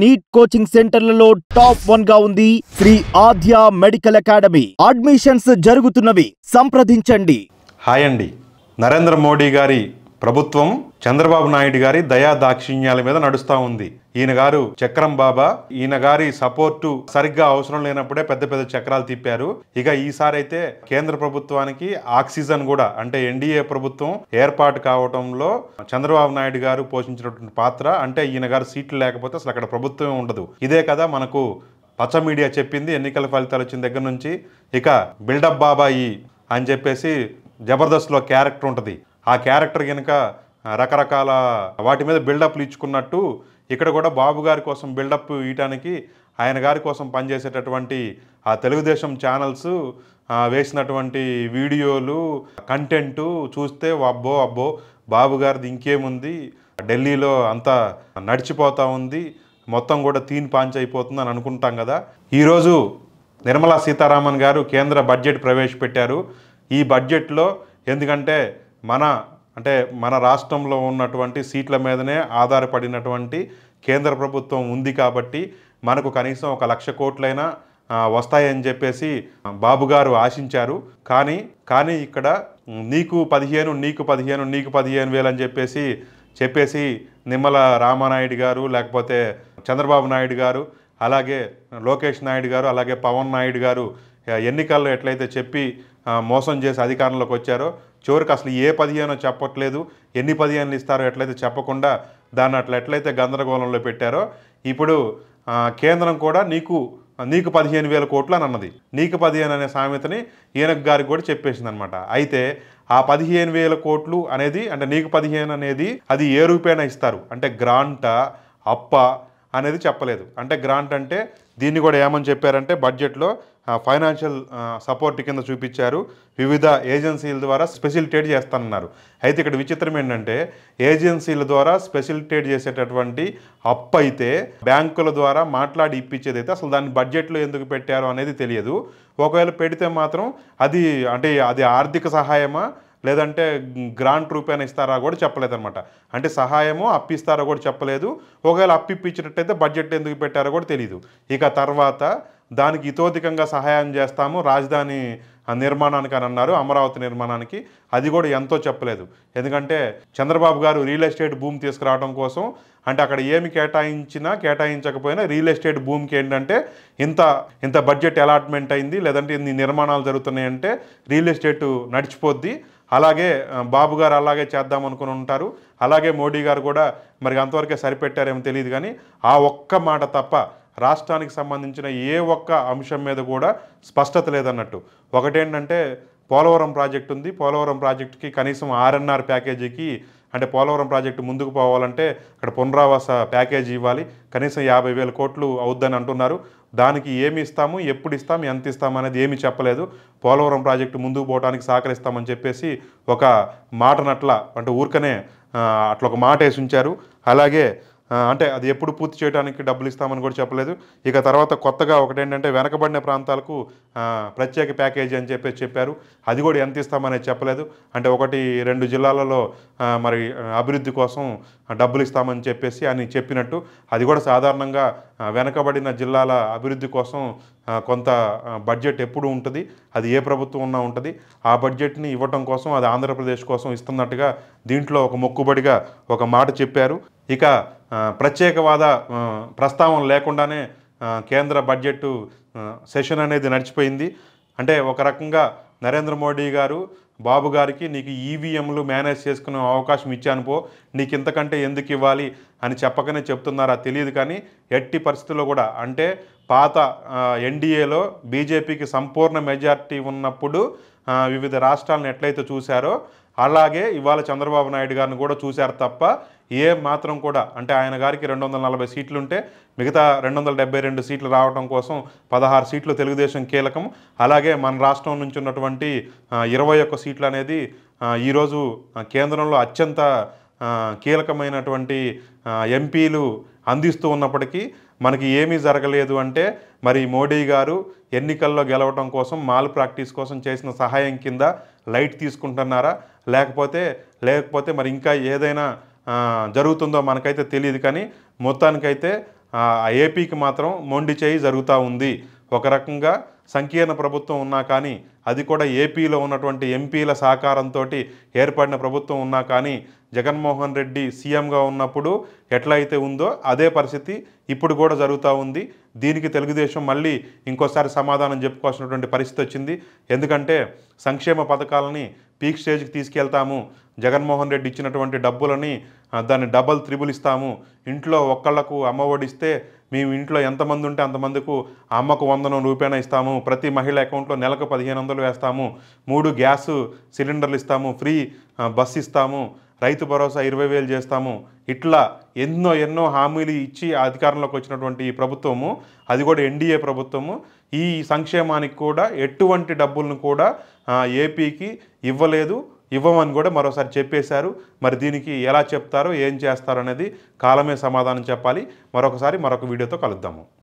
neat coaching సెంటర్లలో top one గా ఉంది Shri Aadya medical academy admissions జరుగుతున్నవి సంప్రదించండి హాయ్ అండి నరేంద్ర మోడీ గారి ప్రభుత్వం చంద్రబాబు నాయుడు గారి దయా దాక్షిణ్యాల మీద నడుస్తూ ఉంది ఈయన గారు చక్రం బాబా ఈయన గారి సపోర్టు సరిగ్గా అవసరం లేనప్పుడే పెద్ద పెద్ద చక్రాలు తిప్పారు ఇక ఈసారి అయితే కేంద్ర ప్రభుత్వానికి ఆక్సిజన్ కూడా అంటే ఎన్డీఏ ప్రభుత్వం ఏర్పాటు కావడంలో చంద్రబాబు నాయుడు గారు పోషించినటువంటి పాత్ర అంటే ఈయన గారు సీట్లు లేకపోతే అసలు అక్కడ ప్రభుత్వమే ఉండదు ఇదే కదా మనకు పచ్చ మీడియా చెప్పింది ఎన్నికల ఫలితాలు వచ్చిన దగ్గర నుంచి ఇక బిల్డప్ బాబాయి అని చెప్పేసి జబర్దస్త్లో క్యారెక్టర్ ఉంటుంది ఆ క్యారెక్టర్ కనుక రకరకాల వాటి మీద బిల్డప్లు ఇచ్చుకున్నట్టు ఇక్కడ కూడా బాబు గారి కోసం బిల్డప్ ఇయటానికి ఆయన గారి కోసం పనిచేసేటటువంటి ఆ తెలుగుదేశం ఛానల్స్ వేసినటువంటి వీడియోలు కంటెంటు చూస్తే అబ్బో అబ్బో బాబు గారిది ఇంకేముంది ఢిల్లీలో అంతా నడిచిపోతూ ఉంది మొత్తం కూడా తీన్ పాంచ్ అయిపోతుంది అని అనుకుంటాం కదా ఈరోజు నిర్మలా సీతారామన్ గారు కేంద్ర బడ్జెట్ ప్రవేశపెట్టారు ఈ బడ్జెట్లో ఎందుకంటే మన అంటే మన రాష్ట్రంలో ఉన్నటువంటి సీట్ల మీదనే ఆధారపడినటువంటి కేంద్ర ప్రభుత్వం ఉంది కాబట్టి మనకు కనీసం ఒక లక్ష కోట్లైనా వస్తాయని చెప్పేసి బాబు గారు ఆశించారు కానీ కానీ ఇక్కడ నీకు పదిహేను నీకు పదిహేను నీకు పదిహేను వేలు అని చెప్పేసి చెప్పేసి నిమ్మల రామానాయుడు గారు లేకపోతే చంద్రబాబు నాయుడు గారు అలాగే లోకేష్ నాయుడు గారు అలాగే పవన్ నాయుడు గారు ఎన్నికల్లో ఎట్లయితే చెప్పి మోసం చేసి అధికారంలోకి వచ్చారో చివరికి అసలు ఏ పదిహేనో చెప్పట్లేదు ఎన్ని పదిహేనులు ఇస్తారో ఎట్లయితే చెప్పకుండా దాన్ని అట్లా ఎట్లయితే గందరగోళంలో పెట్టారో ఇప్పుడు కేంద్రం కూడా నీకు నీకు పదిహేను వేల కోట్లు అని అన్నది నీకు పదిహేను అనే సామెతని ఈయనకు గారికి కూడా చెప్పేసింది అనమాట అయితే ఆ పదిహేను వేల కోట్లు అనేది అంటే నీకు పదిహేను అనేది అది ఏ రూపేణా ఇస్తారు అంటే గ్రాంట అప్ప అనేది చెప్పలేదు అంటే గ్రాంట్ అంటే దీన్ని కూడా ఏమని చెప్పారంటే బడ్జెట్లో ఫైనాన్షియల్ సపోర్ట్ కింద చూపించారు వివిధ ఏజెన్సీల ద్వారా స్పెసిలిటేట్ చేస్తానన్నారు అయితే ఇక్కడ విచిత్రం ఏంటంటే ఏజెన్సీల ద్వారా స్పెసిలిటేట్ చేసేటటువంటి అప్పు అయితే బ్యాంకుల ద్వారా మాట్లాడి ఇప్పించేది అయితే అసలు దాన్ని బడ్జెట్లో ఎందుకు పెట్టారో అనేది తెలియదు ఒకవేళ పెడితే మాత్రం అది అంటే అది ఆర్థిక సహాయమా లేదంటే గ్రాంట్ రూపాయన ఇస్తారా కూడా చెప్పలేదన్నమాట అంటే సహాయమో అప్పిస్తారో కూడా చెప్పలేదు ఒకవేళ అప్పిప్పించినట్టయితే బడ్జెట్ ఎందుకు పెట్టారో కూడా తెలియదు ఇక తర్వాత దానికి ఇతోధికంగా సహాయం చేస్తాము రాజధాని నిర్మాణానికి అని అన్నారు అమరావతి నిర్మాణానికి అది కూడా ఎంతో చెప్పలేదు ఎందుకంటే చంద్రబాబు గారు రియల్ ఎస్టేట్ భూమి తీసుకురావడం కోసం అంటే అక్కడ ఏమి కేటాయించినా కేటాయించకపోయినా రియల్ ఎస్టేట్ భూమికి ఏంటంటే ఇంత ఇంత బడ్జెట్ అలాట్మెంట్ అయింది లేదంటే ఇన్ని నిర్మాణాలు జరుగుతున్నాయంటే రియల్ ఎస్టేట్ నడిచిపోద్ది అలాగే బాబు గారు అలాగే చేద్దాం అనుకుని ఉంటారు అలాగే మోడీ గారు కూడా మరి అంతవరకే సరిపెట్టారేమో తెలియదు కానీ ఆ ఒక్క మాట తప్ప రాష్ట్రానికి సంబంధించిన ఏ ఒక్క అంశం మీద కూడా స్పష్టత లేదన్నట్టు ఒకటేంటంటే పోలవరం ప్రాజెక్ట్ ఉంది పోలవరం ప్రాజెక్టుకి కనీసం ఆర్ఎన్ఆర్ ప్యాకేజీకి అంటే పోలవరం ప్రాజెక్టు ముందుకు పోవాలంటే అక్కడ పునరావాస ప్యాకేజీ ఇవ్వాలి కనీసం యాభై వేల కోట్లు అవుద్దని అంటున్నారు దానికి ఏమి ఇస్తాము ఎప్పుడు ఇస్తాం ఎంత ఇస్తాం అనేది ఏమీ చెప్పలేదు పోలవరం ప్రాజెక్టు ముందుకు పోవడానికి సహకరిస్తామని చెప్పేసి ఒక మాటనట్ల అంటే ఊరికనే అట్లా ఒక మాట వేసి ఉంచారు అలాగే అంటే అది ఎప్పుడు పూర్తి చేయడానికి డబ్బులు ఇస్తామని కూడా చెప్పలేదు ఇక తర్వాత కొత్తగా ఒకటేంటంటే వెనకబడిన ప్రాంతాలకు ప్రత్యేక ప్యాకేజీ అని చెప్పేసి చెప్పారు అది కూడా ఎంత ఇస్తామనేది చెప్పలేదు అంటే ఒకటి రెండు జిల్లాలలో మరి అభివృద్ధి కోసం డబ్బులు ఇస్తామని చెప్పేసి అని చెప్పినట్టు అది కూడా సాధారణంగా వెనకబడిన జిల్లాల అభివృద్ధి కోసం కొంత బడ్జెట్ ఎప్పుడు ఉంటుంది అది ఏ ప్రభుత్వం ఉన్నా ఉంటుంది ఆ బడ్జెట్ని ఇవ్వటం కోసం అది ఆంధ్రప్రదేశ్ కోసం ఇస్తున్నట్టుగా దీంట్లో ఒక మొక్కుబడిగా ఒక మాట చెప్పారు ఇక ప్రత్యేకవాద ప్రస్తావన లేకుండానే కేంద్ర బడ్జెట్ సెషన్ అనేది నడిచిపోయింది అంటే ఒక రకంగా నరేంద్ర మోడీ గారు బాబు గారికి నీకు ఈవీఎంలు మేనేజ్ చేసుకునే అవకాశం ఇచ్చాను పో నీకు ఇంతకంటే ఎందుకు ఇవ్వాలి అని చెప్పకనే చెప్తున్నారా తెలియదు కానీ ఎట్టి పరిస్థితుల్లో కూడా అంటే పాత ఎన్డీఏలో బీజేపీకి సంపూర్ణ మెజార్టీ ఉన్నప్పుడు వివిధ రాష్ట్రాలను ఎట్లయితే చూశారో అలాగే ఇవాళ చంద్రబాబు నాయుడు గారిని కూడా చూశారు తప్ప ఏ మాత్రం కూడా అంటే ఆయన గారికి రెండు వందల నలభై సీట్లు ఉంటే మిగతా రెండు వందల డెబ్బై రెండు సీట్లు రావడం కోసం పదహారు సీట్లు తెలుగుదేశం కీలకం అలాగే మన రాష్ట్రం నుంచి ఉన్నటువంటి ఇరవై ఒక్క సీట్లు అనేది ఈరోజు కేంద్రంలో అత్యంత కీలకమైనటువంటి ఎంపీలు అందిస్తూ ఉన్నప్పటికీ మనకి ఏమీ జరగలేదు అంటే మరి మోడీ గారు ఎన్నికల్లో గెలవటం కోసం మాల్ ప్రాక్టీస్ కోసం చేసిన సహాయం కింద లైట్ తీసుకుంటున్నారా లేకపోతే లేకపోతే మరి ఇంకా ఏదైనా జరుగుతుందో మనకైతే తెలియదు కానీ మొత్తానికైతే ఏపీకి మాత్రం మొండి చేయి జరుగుతూ ఉంది ఒక రకంగా సంకీర్ణ ప్రభుత్వం ఉన్నా కానీ అది కూడా ఏపీలో ఉన్నటువంటి ఎంపీల సహకారంతో ఏర్పడిన ప్రభుత్వం ఉన్నా కానీ జగన్మోహన్ రెడ్డి సీఎంగా ఉన్నప్పుడు ఎట్లా అయితే ఉందో అదే పరిస్థితి ఇప్పుడు కూడా జరుగుతూ ఉంది దీనికి తెలుగుదేశం మళ్ళీ ఇంకోసారి సమాధానం చెప్పుకోవాల్సినటువంటి పరిస్థితి వచ్చింది ఎందుకంటే సంక్షేమ పథకాలని పీక్ స్టేజ్కి తీసుకెళ్తాము జగన్మోహన్ రెడ్డి ఇచ్చినటువంటి డబ్బులని దాన్ని డబల్ త్రిబుల్ ఇస్తాము ఇంట్లో ఒక్కళ్లకు అమ్మఒడిస్తే మేము ఇంట్లో ఎంతమంది ఉంటే అంతమందికు అమ్మకు వందనం రూపాయన ఇస్తాము ప్రతి మహిళ అకౌంట్లో నెలకు పదిహేను వందలు వేస్తాము మూడు గ్యాస్ సిలిండర్లు ఇస్తాము ఫ్రీ బస్ ఇస్తాము రైతు భరోసా ఇరవై వేలు చేస్తాము ఇట్లా ఎన్నో ఎన్నో హామీలు ఇచ్చి అధికారంలోకి వచ్చినటువంటి ఈ ప్రభుత్వము అది కూడా ఎన్డీఏ ప్రభుత్వము ఈ సంక్షేమానికి కూడా ఎటువంటి డబ్బులను కూడా ఏపీకి ఇవ్వలేదు ఇవ్వమని కూడా మరోసారి చెప్పేశారు మరి దీనికి ఎలా చెప్తారో ఏం చేస్తారో అనేది కాలమే సమాధానం చెప్పాలి మరొకసారి మరొక వీడియోతో కలుద్దాము